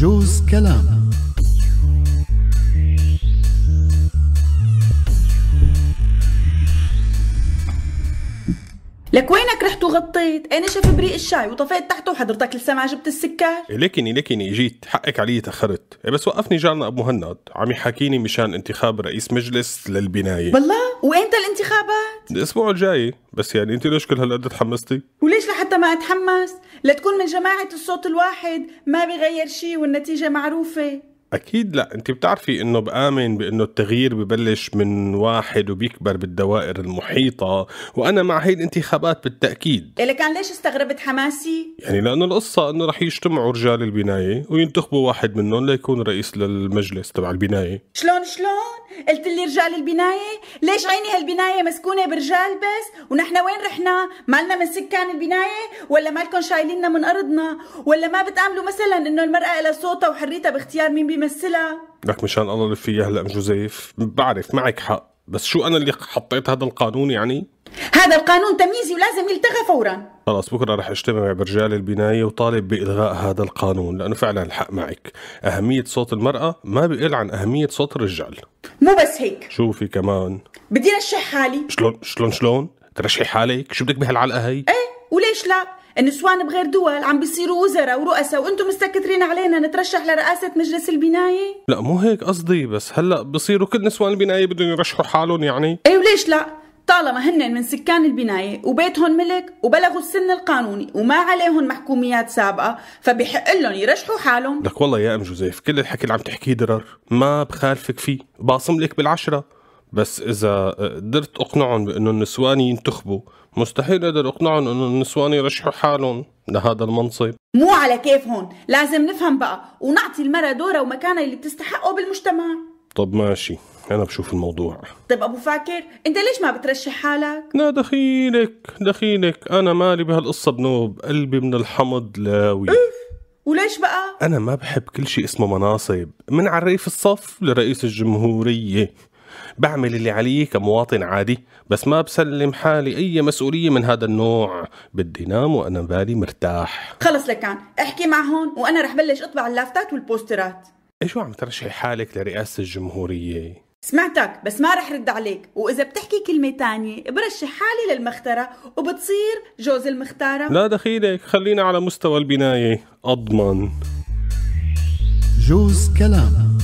جوز كلام لك وينك رحت وغطيت؟ انا شاف بريق الشاي وطفيت تحته وحضرتك لسه ما عجبت السكر؟ إيه، لكني لكني جيت حقك علي تاخرت، إيه، بس وقفني جارنا ابو مهند عم يحاكيني مشان انتخاب رئيس مجلس للبنايه بالله وانت الانتخابات؟ الاسبوع الجاي، بس يعني انت ليش كل هالقد تحمستي؟ وليش لحتى ما اتحمس؟ لتكون من جماعة الصوت الواحد ما بغير شي والنتيجة معروفة اكيد لا انت بتعرفي انه بامن بانه التغيير ببلش من واحد وبيكبر بالدوائر المحيطه وانا مع هي الانتخابات بالتاكيد كان ليش استغربت حماسي يعني لانه القصه انه رح يجتمعوا رجال البنايه وينتخبوا واحد منهم ليكون رئيس للمجلس تبع البنايه شلون شلون قلت لي رجال البنايه ليش عيني هالبنايه مسكونه برجال بس ونحن وين رحنا مالنا من سكان البنايه ولا مالكم شايليننا من ارضنا ولا ما بتاملوا مثلا انه المراه لها صوتها وحريتها باختيار مين بيمثلها لك مشان الله اللي فيه هلا جوزيف بعرف معك حق بس شو انا اللي حطيت هذا القانون يعني هذا القانون تمييزي ولازم يلتغى فورا خلاص بكره رح اجتمع برجال البنايه وطالب بالغاء هذا القانون لانه فعلا الحق معك اهميه صوت المراه ما بقل عن اهميه صوت الرجال مو بس هيك شو في كمان بدي رشح حالي شلون شلون شلون ترشحي حالك شو بدك بهالعلقه هي ايه وليش لا النسوان بغير دول عم بيصيروا وزراء ورؤساء وانتم مستكترين علينا نترشح لرئاسة مجلس البناية؟ لا مو هيك قصدي بس هلا بصيروا كل نسوان البناية بدهم يرشحوا حالهم يعني؟ اي وليش لا؟ طالما هن من سكان البناية وبيتهم ملك وبلغوا السن القانوني وما عليهم محكوميات سابقة فبحق لهم يرشحوا حالهم لك والله يا أم جوزيف كل الحكي اللي عم تحكيه درر ما بخالفك فيه باصم لك بالعشرة بس اذا آه، قدرت اقنعهم بانه النسوان ينتخبوا مستحيل اقدر اقنعهم انه النسوان يرشحوا حالهم لهذا المنصب مو على كيف هون لازم نفهم بقى ونعطي المرأة دورها ومكانها اللي بتستحقه بالمجتمع طب ماشي انا بشوف الموضوع طب ابو فاكر انت ليش ما بترشح حالك لا دخيلك دخيلك انا مالي بهالقصة بنوب قلبي من الحمض لاوي وليش بقى؟ أنا ما بحب كل شيء اسمه مناصب من عريف الصف لرئيس الجمهورية بعمل اللي علي كمواطن عادي بس ما بسلم حالي أي مسؤولية من هذا النوع بدي نام وأنا بالي مرتاح خلص لكان احكي معهم وأنا رح بلش أطبع اللافتات والبوسترات إيش عم ترشحي حالك لرئاسة الجمهورية؟ سمعتك بس ما رح رد عليك وإذا بتحكي كلمة تانية برشح حالي للمخترة وبتصير جوز المختارة لا دخيلك خلينا على مستوى البناية أضمن جوز كلام